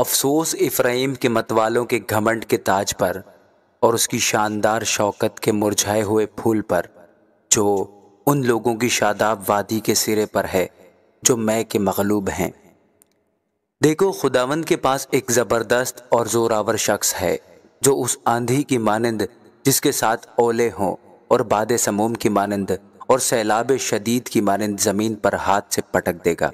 अफसोस इफ्राइम के मतवालों के घमंड के ताज पर और उसकी शानदार शौकत के मुरझाए हुए फूल पर जो उन लोगों की शादाब वादी के सिरे पर है जो मैं के मगलूब हैं देखो खुदावंद के पास एक ज़बरदस्त और ज़ोरावर शख्स है जो उस आंधी की मानंद जिसके साथ ओले हों और बाद समूम की मानंद और सैलाब शदीद की मानंद ज़मीन पर हाथ से पटक देगा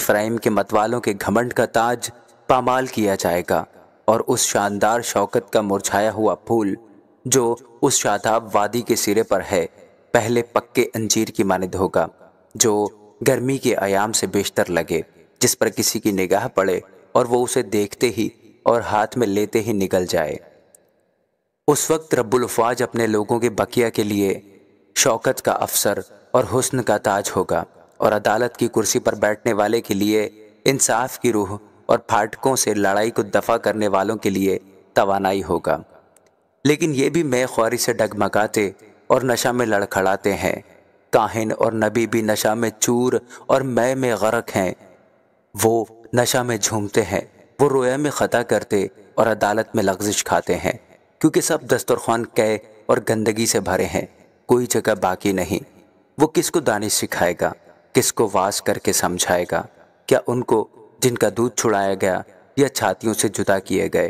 इफ्राइम के मतवालों के घमंड का ताज पामाल किया जाएगा और उस शानदार शौकत का मुरझाया हुआ फूल जो उस शादाब वादी के सिरे पर है पहले पक्के अंजीर की मानद होगा जो गर्मी के आयाम से बेशतर लगे जिस पर किसी की निगाह पड़े और वो उसे देखते ही और हाथ में लेते ही निकल जाए उस वक्त रब्बुलफाज अपने लोगों के बकिया के लिए शौकत का अफसर और हुस्न का ताज होगा और अदालत की कुर्सी पर बैठने वाले के लिए इंसाफ की रूह और फाटकों से लड़ाई को दफा करने वालों के लिए तवानाई होगा लेकिन ये भी मैं ख्वारी से डगमगाते और नशा में लड़खड़ाते हैं काहिन और नबी भी नशा में चूर और मैं में गरक हैं वो नशा में झूमते हैं वो रोया में ख़ता करते और अदालत में लग्जिश खाते हैं क्योंकि सब दस्तरखान कै और गंदगी से भरे हैं कोई जगह बाकी नहीं वो किसको दानिश सिखाएगा किसको वास करके समझाएगा क्या उनको जिनका दूध छुड़ाया गया या छातियों से जुदा किए गए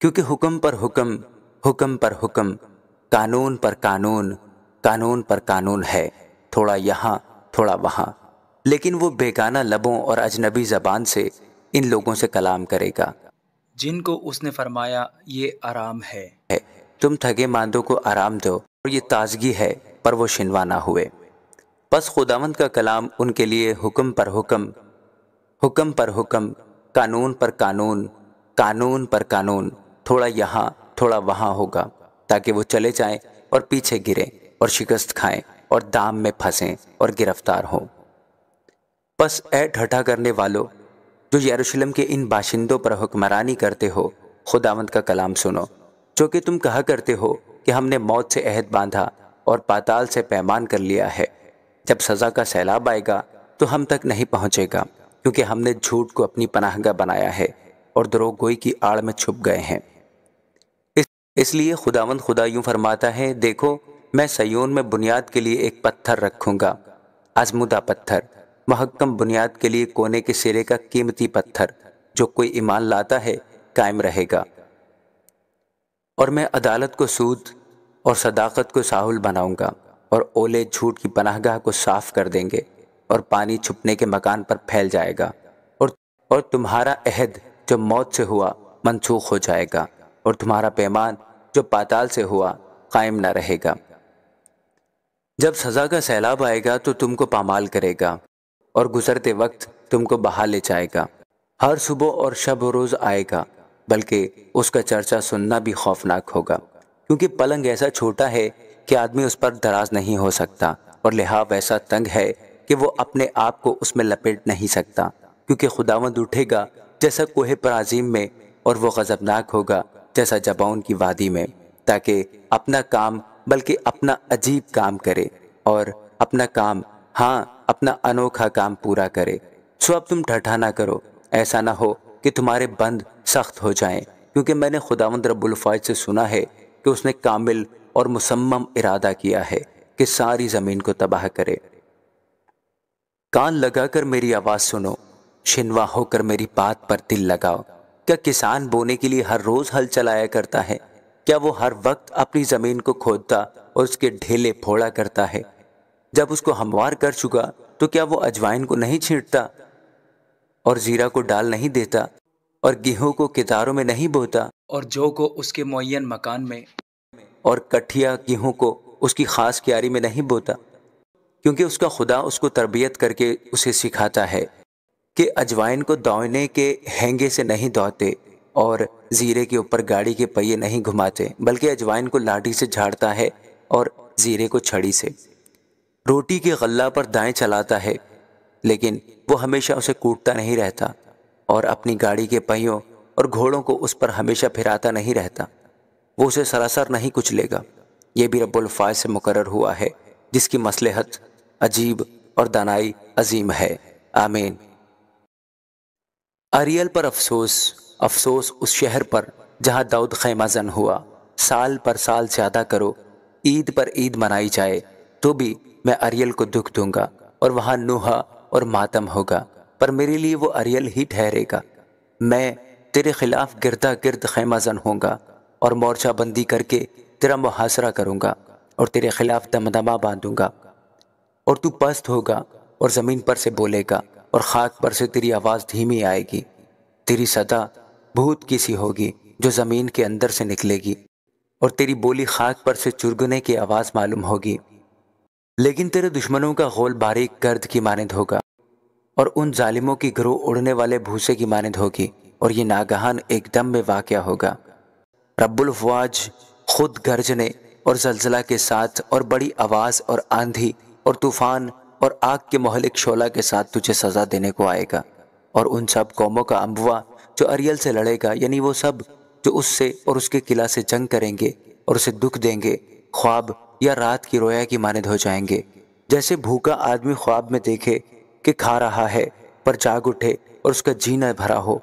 क्योंकि हुक्म पर हुक्म हुक्म पर हुक्म कानून पर कानून कानून पर कानून है थोड़ा यहाँ थोड़ा वहाँ लेकिन वो बेगाना लबों और अजनबी जबान से इन लोगों से कलाम करेगा जिनको उसने फरमाया ये आराम है, तुम थगे मांदों को आराम दो और ये ताजगी है पर वो शिनवा ना हुए बस खुदावंत का कलाम उनके लिए हुक्म पर हुक्म हुक्म पर हुक्म कानून पर कानून कानून पर कानून थोड़ा यहाँ थोड़ा वहाँ होगा ताकि वो चले जाएं और पीछे गिरे और शिकस्त खाएं और दाम में फंसें और गिरफ्तार हों बस ऐ ढठा करने वालों जो यरूशलेम के इन बाशिंदों पर हुक्मरानी करते हो खुदावंत का कलाम सुनो जो कि तुम कहा करते हो कि हमने मौत से अहद बांधा और पाताल से पैमान कर लिया है जब सज़ा का सैलाब आएगा तो हम तक नहीं पहुंचेगा क्योंकि हमने झूठ को अपनी पनाहगा बनाया है और गोई की आड़ में छुप गए हैं इस, इसलिए खुदावंद खुदा यूं फरमाता है देखो मैं सयोन में बुनियाद के लिए एक पत्थर रखूंगा आजमुदा पत्थर महक्कम बुनियाद के लिए कोने के सिरे का कीमती पत्थर जो कोई ईमान लाता है कायम रहेगा और मैं अदालत को सूद और सदाकत को साहुल बनाऊंगा और ओले झूठ की पनाहगाह को साफ कर देंगे और पानी छुपने के मकान पर फैल जाएगा और और तुम्हारा अहद जो मौत से हुआ मनसूख हो जाएगा और तुम्हारा पैमान जो पाताल से हुआ कायम ना रहेगा जब सज़ा का सैलाब आएगा तो तुमको पामाल करेगा और गुजरते वक्त तुमको बहा ले जाएगा हर सुबह और शब रोज़ आएगा बल्कि उसका चर्चा सुनना भी खौफनाक होगा क्योंकि पलंग ऐसा छोटा है कि आदमी उस पर दराज नहीं हो सकता और लिहाब ऐसा तंग है कि वो अपने आप को उसमें लपेट नहीं सकता क्योंकि खुदावंद उठेगा जैसा कोहे प्राजीम में और वो गजबनाक होगा जैसा जबाउन की वादी में ताकि अपना काम बल्कि अपना अजीब काम करे और अपना काम हाँ अपना अनोखा काम पूरा करे सो अब तुम ठठा ना करो ऐसा ना हो कि तुम्हारे बंद सख्त हो जाएं क्योंकि मैंने खुदावंद रबुल्फ़ाज से सुना है कि उसने कामिल और मुसम्म इरादा किया है कि सारी ज़मीन को तबाह करे कान लगाकर मेरी आवाज़ सुनो शिनवा होकर मेरी बात पर दिल लगाओ क्या किसान बोने के लिए हर रोज़ हल चलाया करता है क्या वो हर वक्त अपनी ज़मीन को खोदता और उसके ढेले फोड़ा करता है जब उसको हमवार कर चुका तो क्या वो अजवाइन को नहीं छींटता और जीरा को डाल नहीं देता और गेहूं को कितारों में नहीं बोता और जो को उसके मुन मकान में और कठिया गेहूं को उसकी खास क्यारी में नहीं बोता क्योंकि उसका खुदा उसको तरबियत करके उसे सिखाता है कि अजवाइन को दौड़ने के हैंगे से नहीं दौड़ते और जीरे के ऊपर गाड़ी के पहिए नहीं घुमाते बल्कि अजवाइन को लाठी से झाड़ता है और जीरे को छड़ी से रोटी के गल्ला पर दाएं चलाता है लेकिन वो हमेशा उसे कूटता नहीं रहता और अपनी गाड़ी के पहियों और घोड़ों को उस पर हमेशा फिराता नहीं रहता वो उसे सरासर नहीं कुचलेगा ये भी रब्बुल्फ़ाज से मुकर हुआ है जिसकी मसलहत अजीब और दानाई अजीम है आमीन अरियल पर अफसोस अफसोस उस शहर पर जहां दाऊद जन हुआ साल पर साल ज्यादा करो ईद पर ईद मनाई जाए तो भी मैं अरियल को दुख दूंगा और वहां नुहा और मातम होगा पर मेरे लिए वो अरियल ही ठहरेगा मैं तेरे खिलाफ गिरदा गिर्द जन होगा और बंदी करके तेरा मुहासरा करूंगा और तेरे खिलाफ दमदमा बांधूंगा और तू पस्त होगा और ज़मीन पर से बोलेगा और खाक पर से तेरी आवाज़ धीमी आएगी तेरी सदा भूत की सी होगी जो ज़मीन के अंदर से निकलेगी और तेरी बोली खाक पर से चुरगने की आवाज़ मालूम होगी लेकिन तेरे दुश्मनों का गोल बारीक गर्द की मानद होगा और उन जालिमों की ग्रोह उड़ने वाले भूसे की मानद होगी और ये नागहान एकदम में वाक़ होगा रबुलवाज खुद गर्जने और जलजला के साथ और बड़ी आवाज़ और आंधी और तूफान और आग के मोहलिक शोला के साथ तुझे सजा देने को आएगा और उन सब कौमों का अम्बुआ जो अरियल से लड़ेगा यानी वो सब जो उससे और उसके किला से जंग करेंगे और उसे दुख देंगे ख्वाब या रात की रोया की मानद हो जाएंगे जैसे भूखा आदमी ख्वाब में देखे कि खा रहा है पर जाग उठे और उसका जीना भरा हो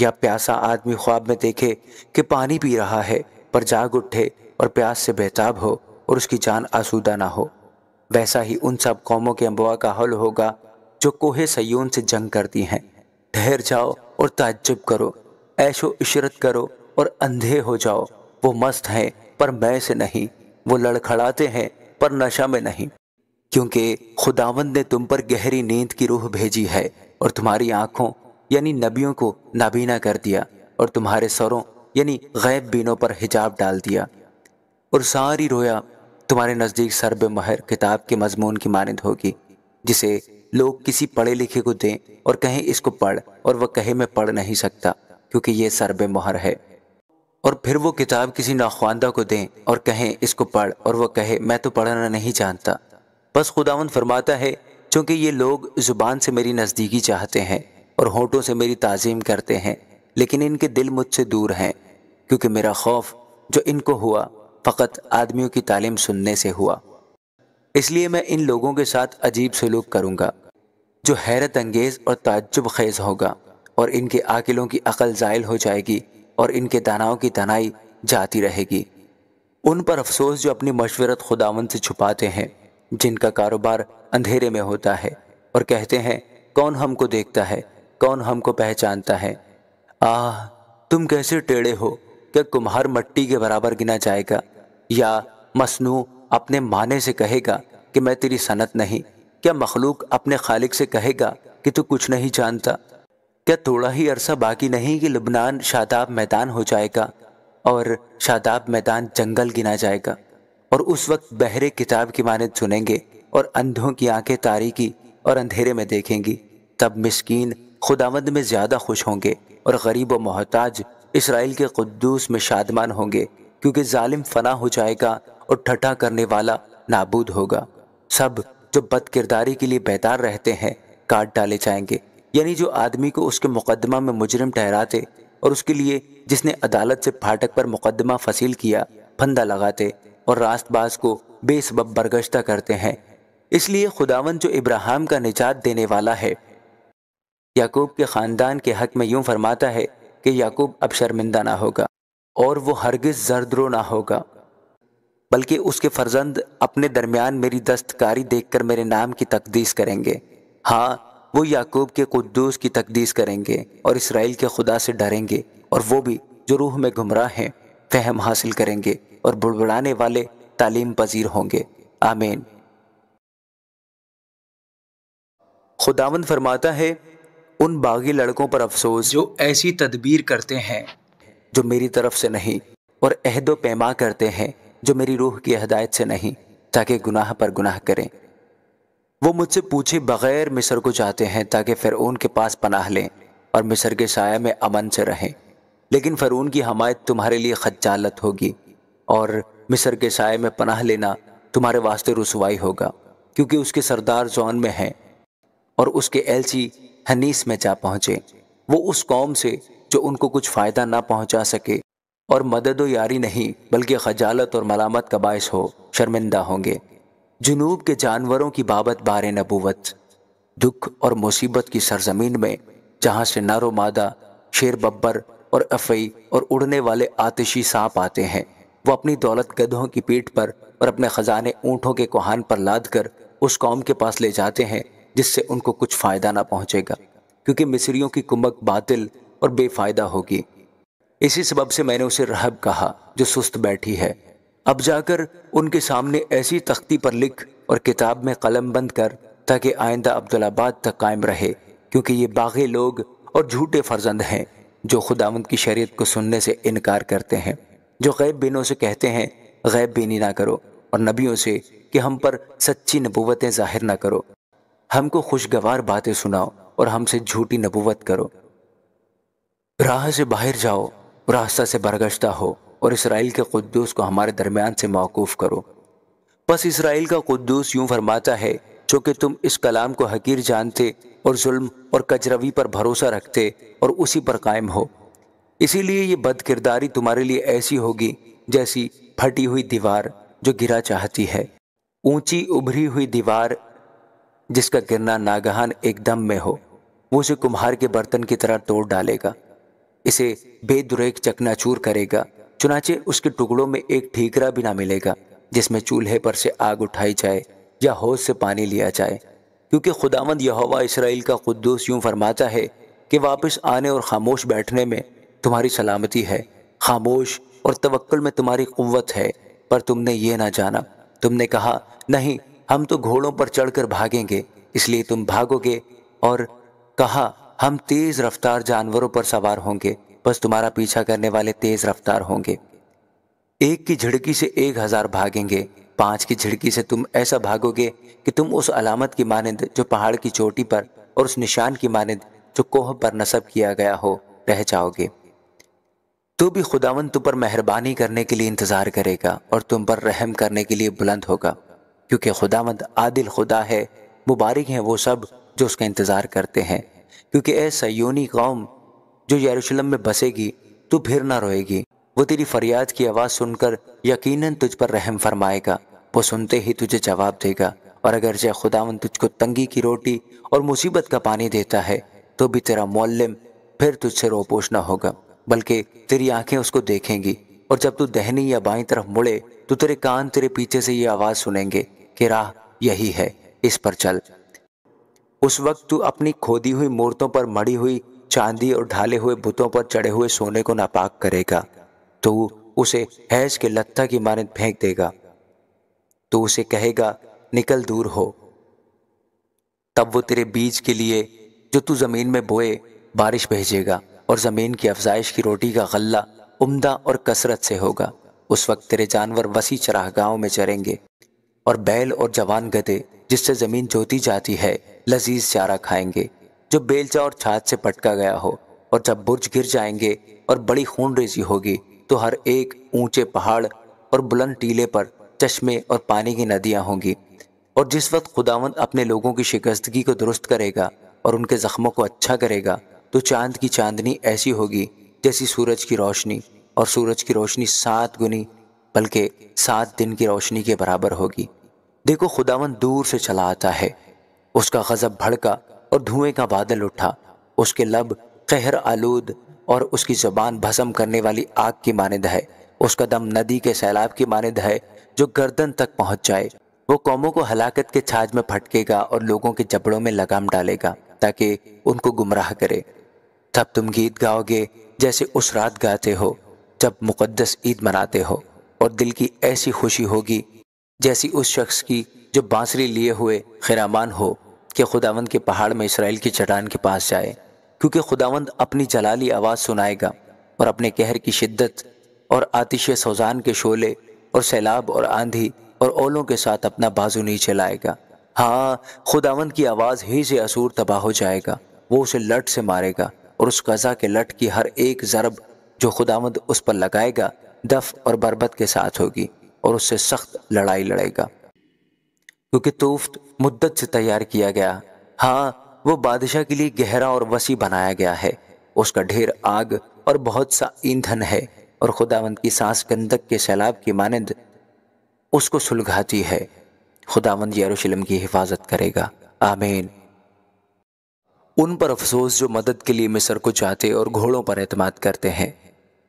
या प्यासा आदमी ख्वाब में देखे कि पानी पी रहा है पर जाग उठे और प्यास से बेताब हो और उसकी जान आसूदा ना हो वैसा ही उन सब कौमों के अम्बुआ का हल होगा जो कोहे सयून से जंग करती हैं ठहर जाओ और ताज्जुब करो ऐशो इशरत करो और अंधे हो जाओ वो मस्त हैं पर मैं से नहीं वो लड़खड़ाते हैं पर नशा में नहीं क्योंकि खुदावंद ने तुम पर गहरी नींद की रूह भेजी है और तुम्हारी आंखों यानी नबियों को नाबीना कर दिया और तुम्हारे सरों यानी गैब बीनों पर हिजाब डाल दिया और सारी रोया तुम्हारे नज़दीक सरब महर किताब के मजमून की मानद होगी जिसे लोग किसी पढ़े लिखे को दें और कहें इसको पढ़ और वह कहे मैं पढ़ नहीं सकता क्योंकि ये सरब महर है और फिर वो किताब किसी नाख्वानदा को दें और कहें इसको पढ़ और वह कहे मैं तो पढ़ना नहीं जानता बस खुदावन फरमाता है चूंकि ये लोग ज़ुबान से मेरी नज़दीकी चाहते हैं और होठों से मेरी ताज़ीम करते हैं लेकिन इनके दिल मुझसे दूर हैं क्योंकि मेरा खौफ जो इनको हुआ फ़कत आदमियों की तालीम सुनने से हुआ इसलिए मैं इन लोगों के साथ अजीब सलूक करूँगा जो हैरत अंगेज़ और ताज्जुब खेज होगा और इनके आकिलों की अकल ज़ायल हो जाएगी और इनके दानाओं की तनाई जाती रहेगी उन पर अफसोस जो अपनी मशवरत खुदावन से छुपाते हैं जिनका कारोबार अंधेरे में होता है और कहते हैं कौन हमको देखता है कौन हमको पहचानता है आह तुम कैसे टेढ़े हो क्या कुम्हार मट्टी के बराबर गिना जाएगा या मसनू अपने माने से कहेगा कि मैं तेरी सनत नहीं क्या मखलूक अपने खालिक से कहेगा कि तू कुछ नहीं जानता क्या थोड़ा ही अरसा बाकी नहीं कि लबनान शादाब मैदान हो जाएगा और शादाब मैदान जंगल गिना जाएगा और उस वक्त बहरे किताब की मानद सुनेंगे और अंधों की आंखें तारीकी और अंधेरे में देखेंगी तब मिसकीन खुदामद में ज़्यादा खुश होंगे और गरीब व मोहताज इसराइल के कुद्दूस में शादमान होंगे क्योंकि जालिम फना हो जाएगा और ठटा करने वाला नाबूद होगा सब जो बद किरदारी के लिए बेतार रहते हैं काट डाले जाएंगे यानी जो आदमी को उसके मुकदमा में मुजरम ठहराते और उसके लिए जिसने अदालत से फाटक पर मुकदमा फसील किया फंदा लगाते और रास्तबाज को बेसबब बरगश्ता करते हैं इसलिए खुदावन जो इब्राहिम का निजात देने वाला है याकूब के ख़ानदान के हक में यूं फरमाता है कि याकूब अब शर्मिंदा ना होगा और वो हरगिज जरद्रो ना होगा बल्कि उसके फर्जंद अपने दरमियान मेरी दस्तकारी देखकर मेरे नाम की तकदीस करेंगे हाँ वो याकूब के कुद्दूस की तकदीस करेंगे और इसराइल के खुदा से डरेंगे और वो भी जो रूह में गुमराह हैं फहम हासिल करेंगे और बुड़बुड़ाने वाले तालीम पजीर होंगे आमीन खुदावंद फरमाता है उन बागी लड़कों पर अफसोस जो ऐसी तदबीर करते हैं जो मेरी तरफ से नहीं और अहदो पैमा करते हैं जो मेरी रूह की हदायत से नहीं ताकि गुनाह पर गुनाह करें वो मुझसे पूछे बगैर मिस्र को जाते हैं ताकि फ़िरऊन के पास पनाह लें और मिस्र के साय में अमन से रहें लेकिन फ़रून की हमायत तुम्हारे लिए खजालत होगी और मिस्र के साय में पनाह लेना तुम्हारे वास्ते रसवाई होगा क्योंकि उसके सरदार जौन में हैं और उसके एलची हनीस में जा पहुँचे वो उस कौम से जो उनको कुछ फ़ायदा ना पहुंचा सके और मदद व यारी नहीं बल्कि खजालत और मलामत का बायस हो शर्मिंदा होंगे जुनूब के जानवरों की बाबत बार नबूवत दुख और मुसीबत की सरजमीन में जहाँ से नारो मादा शेर बब्बर और अफई और उड़ने वाले आतिशी सांप आते हैं वो अपनी दौलत गधों की पीठ पर और अपने खजाने ऊँटों के कोहान पर लाद कर उस कौम के पास ले जाते हैं जिससे उनको कुछ फ़ायदा ना पहुँचेगा क्योंकि मिस्रियों की कुमक बातिल और बेफायदा होगी इसी सबब से मैंने उसे रहब कहा जो सुस्त बैठी है अब जाकर उनके सामने ऐसी तख्ती पर लिख और किताब में कलम बंद कर ताकि आइंदा अब्दुलाबाद तक कायम रहे क्योंकि ये बागे लोग और झूठे फर्जंद हैं जो खुदावंद की शरीयत को सुनने से इनकार करते हैं जो गैब बीनों से कहते हैं गैब बीनी ना करो और नबियों से कि हम पर सच्ची नबूवतें जाहिर ना करो हमको खुशगवार बातें सुनाओ और हमसे झूठी नबूवत करो राह से बाहर जाओ रास्ता से बरगश्ता हो और इसराइल के कुद्दूस को हमारे दरमियान से मौकूफ़ करो बस इसराइल का कुद्दूस यूं फरमाता है जो कि तुम इस कलाम को हकीर जानते और जुल्म और कजरवी पर भरोसा रखते और उसी पर कायम हो इसीलिए ये बद किरदारी तुम्हारे लिए ऐसी होगी जैसी फटी हुई दीवार जो गिरा चाहती है ऊंची उभरी हुई दीवार जिसका गिरना नागहान एकदम में हो वो उसे कुम्हार के बर्तन की तरह तोड़ डालेगा इसे बेदुरेक चकनाचूर करेगा चुनाचे उसके टुकड़ों में एक ठीकरा भी ना मिलेगा जिसमें चूल्हे पर से आग उठाई जाए या होश से पानी लिया जाए क्योंकि खुदावंद यहोवा इसराइल का खुदूस यूं फरमाता है कि वापस आने और खामोश बैठने में तुम्हारी सलामती है खामोश और तवक्ल में तुम्हारी कुत है पर तुमने ये ना जाना तुमने कहा नहीं हम तो घोड़ों पर चढ़कर भागेंगे इसलिए तुम भागोगे और कहा हम तेज रफ्तार जानवरों पर सवार होंगे बस तुम्हारा पीछा करने वाले तेज रफ्तार होंगे एक की झिड़की से एक हजार भागेंगे पांच की झिड़की से तुम ऐसा भागोगे कि तुम उस अलामत की मानंद जो पहाड़ की चोटी पर और उस निशान की मानिंद जो कोह पर नसब किया गया हो रह जाओगे तो भी खुदावन तुम पर मेहरबानी करने के लिए इंतजार करेगा और तुम पर रहम करने के लिए बुलंद होगा क्योंकि खुदावंद आदिल खुदा है मुबारक हैं वो सब जो उसका इंतजार करते हैं क्योंकि ऐ सयोनी कौम जो यरूशलेम में बसेगी तू फिर ना रोएगी वो तेरी फरियाद की आवाज़ सुनकर यकीनन तुझ पर रहम फरमाएगा वो सुनते ही तुझे जवाब देगा और अगर जय खुदावन तुझको तंगी की रोटी और मुसीबत का पानी देता है तो भी तेरा मोलम फिर तुझसे रोपोश ना होगा बल्कि तेरी आंखें उसको देखेंगी और जब तू दहनी या बाई तरफ मुड़े तो तेरे कान तेरे पीछे से ये आवाज़ सुनेंगे कि राह यही है इस पर चल उस वक्त तू अपनी खोदी हुई मूर्तों पर मड़ी हुई चांदी और ढाले हुए बुतों पर चढ़े हुए सोने को नापाक करेगा तो उसे हैज के लत्था की मानद फेंक देगा तो उसे कहेगा निकल दूर हो तब वो तेरे बीज के लिए जो तू जमीन में बोए बारिश भेजेगा और जमीन की अफजाइश की रोटी का गल्ला उम्दा और कसरत से होगा उस वक्त तेरे जानवर वसी चराह में चरेंगे और बैल और जवान गधे जिससे जमीन जोती जाती है लजीज चारा खाएंगे जो बेलचा और छात से पटका गया हो और जब बुर्ज गिर जाएंगे और बड़ी खून रेजी होगी तो हर एक ऊंचे पहाड़ और बुलंद टीले पर चश्मे और पानी की नदियां होंगी और जिस वक्त खुदावंद अपने लोगों की शिकस्तगी को दुरुस्त करेगा और उनके ज़ख्मों को अच्छा करेगा तो चांद की चांदनी ऐसी होगी जैसी सूरज की रोशनी और सूरज की रोशनी सात गुनी बल्कि सात दिन की रोशनी के बराबर होगी देखो खुदावन दूर से चला आता है उसका गजब भड़का और धुएं का बादल उठा उसके लब कहर आलूद और उसकी जबान भसम करने वाली आग की मानद है उसका दम नदी के सैलाब की मानद है जो गर्दन तक पहुंच जाए वो कौमों को हलाकत के छाज में फटकेगा और लोगों के जबड़ों में लगाम डालेगा ताकि उनको गुमराह करे तब तुम गीत गाओगे जैसे उस रात गाते हो जब मुकद्दस ईद मनाते हो और दिल की ऐसी खुशी होगी जैसी उस शख्स की जो बांसुरी लिए हुए खिरामान हो कि खुदावंद के पहाड़ में इसराइल की चट्टान के पास जाए क्योंकि खुदावंद अपनी जलाली आवाज़ सुनाएगा और अपने कहर की शिद्दत और आतिश सोजान के शोले और सैलाब और आंधी और ओलों के साथ अपना बाजू नीचे लाएगा हाँ खुदावंद की आवाज़ ही से असूर तबाह हो जाएगा वो उसे लट से मारेगा और उस कज़ा के लट की हर एक ज़रब जो खुदावंद उस पर लगाएगा दफ और बरबत के साथ होगी और उससे सख्त लड़ाई लड़ेगा क्योंकि तोफ्त मुद्दत से तैयार किया गया हाँ वो बादशाह के लिए गहरा और वसी बनाया गया है उसका ढेर आग और बहुत सा ईंधन है और खुदावंद की सांस गंदक के सैलाब की मानंद उसको सुलघाती है खुदावंत यरूशलेम की हिफाजत करेगा आमीन उन पर अफसोस जो मदद के लिए मिस्र को जाते और घोड़ों पर एतमाद करते हैं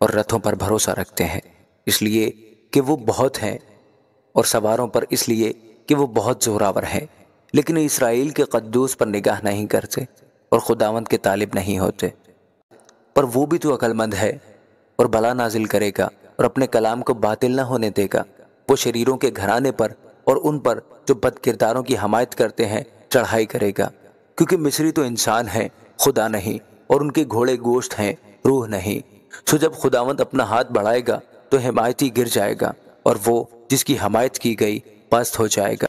और रथों पर भरोसा रखते हैं इसलिए कि वो बहुत हैं और सवारों पर इसलिए कि वो बहुत जोरावर हैं लेकिन इसराइल के कद्दूस पर निगाह नहीं करते और खुदावंत के तालिब नहीं होते पर वो भी तो अक्लमंद है और भला नाजिल करेगा और अपने कलाम को बातिल न होने देगा वो शरीरों के घराने पर और उन पर जो बद किरदारों की हमायत करते हैं चढ़ाई करेगा क्योंकि मिस्री तो इंसान है खुदा नहीं और उनके घोड़े गोश्त हैं रूह नहीं सो तो जब खुदावंद अपना हाथ बढ़ाएगा तो हिमायती गिर जाएगा और वो जिसकी हमायत की गई पस्त हो जाएगा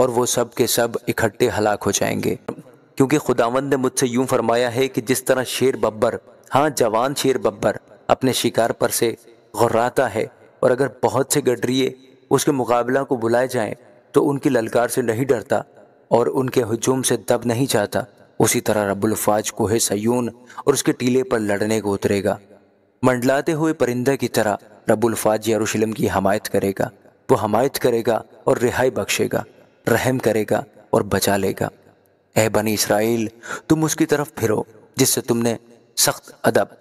और वो सब के सब इकट्ठे हलाक हो जाएंगे क्योंकि खुदावंद ने मुझसे यूं फरमाया है कि जिस तरह शेर बब्बर हाँ जवान शेर बब्बर अपने शिकार पर से गुर्राता है और अगर बहुत से गडरिए उसके मुकाबला को बुलाए जाएं तो उनकी ललकार से नहीं डरता और उनके हजूम से दब नहीं जाता उसी तरह रबुल्फाज कोहे सयून और उसके टीले पर लड़ने को उतरेगा मंडलाते हुए परिंदा की तरह रबुल्फाज यरूशलम की हमायत करेगा वो हमायत करेगा और रिहाई बख्शेगा रहम करेगा और बचा लेगा ए बनी इसराइल तुम उसकी तरफ फिरो जिससे तुमने सख्त अदब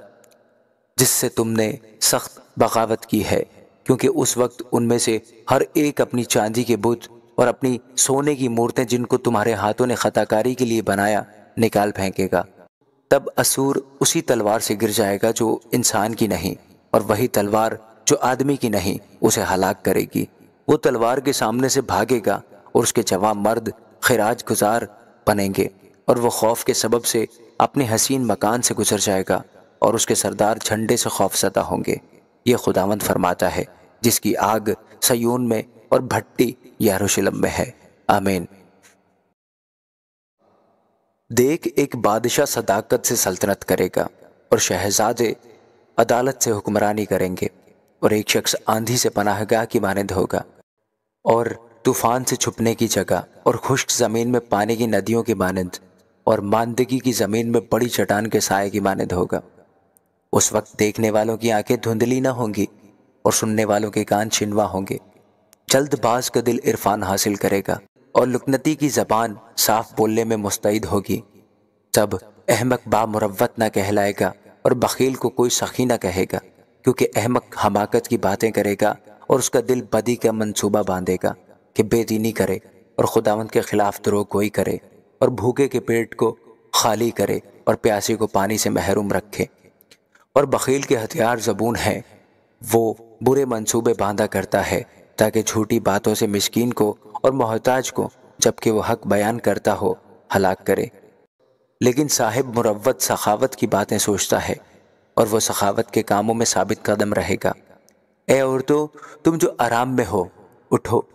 जिससे तुमने सख्त बगावत की है क्योंकि उस वक्त उनमें से हर एक अपनी चांदी के बुत और अपनी सोने की मूर्तें जिनको तुम्हारे हाथों ने खताकारी के लिए बनाया निकाल फेंकेगा तब असूर उसी तलवार से गिर जाएगा जो इंसान की नहीं और वही तलवार जो आदमी की नहीं उसे हलाक करेगी वो तलवार के सामने से भागेगा और उसके जवाब मर्द खराज गुजार बनेंगे और वह खौफ के सबब से अपने हसीन मकान से गुजर जाएगा और उसके सरदार झंडे से खौफजदा होंगे ये खुदावंद फरमाता है जिसकी आग सयून में और भट्टी यारूशलम में है आमीन देख एक बादशाह सदाकत से सल्तनत करेगा और शहजादे अदालत से हुक्मरानी करेंगे और एक शख्स आंधी से पनाहगाह की मानद होगा और तूफान से छुपने की जगह और खुश्क ज़मीन में पानी की नदियों की मानद और मानदगी की ज़मीन में बड़ी चट्टान के साय की मानद होगा उस वक्त देखने वालों की आंखें धुंधली ना होंगी और सुनने वालों के कान छिनवा होंगे जल्दबाज का दिल इरफान हासिल करेगा और लुकनती की जबान साफ बोलने में मुस्तैद होगी तब अहमक बामुरवत ना कहलाएगा और बखील को कोई सखी ना कहेगा क्योंकि अहमक हमाकत की बातें करेगा और उसका दिल बदी का मंसूबा बांधेगा कि बेदीनी करे और खुदावंत के खिलाफ द्रोह कोई करे और भूखे के पेट को खाली करे और प्यासी को पानी से महरूम रखे और बखील के हथियार जबून हैं वो बुरे मंसूबे बांधा करता है ताकि झूठी बातों से मिशकिन को और मोहताज को जबकि वह हक बयान करता हो हलाक करे लेकिन साहिब मुरवत सखावत की बातें सोचता है और वह सखावत के कामों में साबित कदम रहेगा ए औरतों तुम जो आराम में हो उठो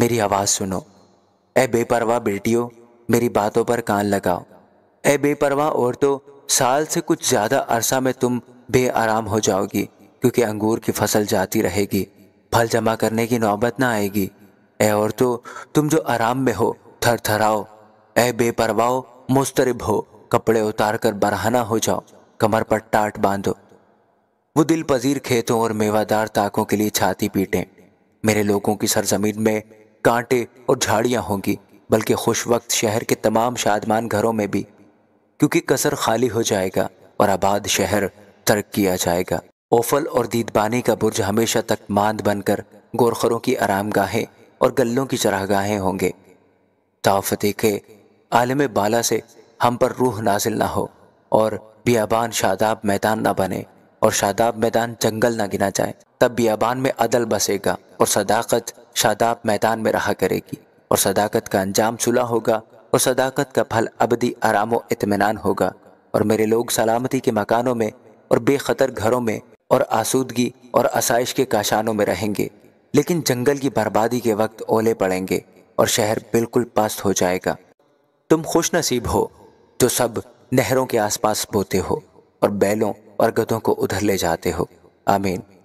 मेरी आवाज़ सुनो ए बेपरवाह बेटियों मेरी बातों पर कान लगाओ ए बेपरवाह औरतों साल से कुछ ज़्यादा अरसा में तुम बे आराम हो जाओगी क्योंकि अंगूर की फसल जाती रहेगी फल जमा करने की नौबत ना आएगी ए और तो तुम जो आराम में हो थर थराओ ए बेपरवाओ मुस्तरब हो कपड़े उतार कर बरहाना हो जाओ कमर पर टाट बांधो वो दिल पजीर खेतों और मेवादार ताकों के लिए छाती पीटें मेरे लोगों की सरजमीन में कांटे और झाड़ियां होंगी बल्कि खुश वक्त शहर के तमाम शादमान घरों में भी क्योंकि कसर खाली हो जाएगा और आबाद शहर तर्क किया जाएगा ओफल और दीदबानी का बुर्ज हमेशा तक मांद बनकर गोरखरों की आराम गाहें और गल्लों की चराहगाहें होंगे ताफते के आलम बाला से हम पर रूह नाजिल ना हो और बियाबान शादाब मैदान ना बने और शादाब मैदान जंगल ना गिना जाए तब बियाबान में अदल बसेगा और सदाकत शादाब मैदान में रहा करेगी और सदाकत का अंजाम सुलह होगा और सदाकत का फल अबदी आराम व इतमान होगा और मेरे लोग सलामती के मकानों में और बेखतर घरों में और आसूदगी और आसाइश के काशानों में रहेंगे लेकिन जंगल की बर्बादी के वक्त ओले पड़ेंगे और शहर बिल्कुल पस्त हो जाएगा तुम खुश नसीब हो जो सब नहरों के आसपास बोते हो और बैलों और गधों को उधर ले जाते हो आमीन